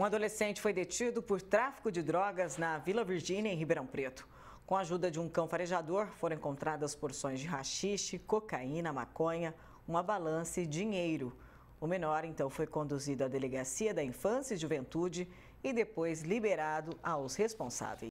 Um adolescente foi detido por tráfico de drogas na Vila Virgínia, em Ribeirão Preto. Com a ajuda de um cão farejador, foram encontradas porções de rachixe, cocaína, maconha, uma balança e dinheiro. O menor, então, foi conduzido à Delegacia da Infância e Juventude e depois liberado aos responsáveis.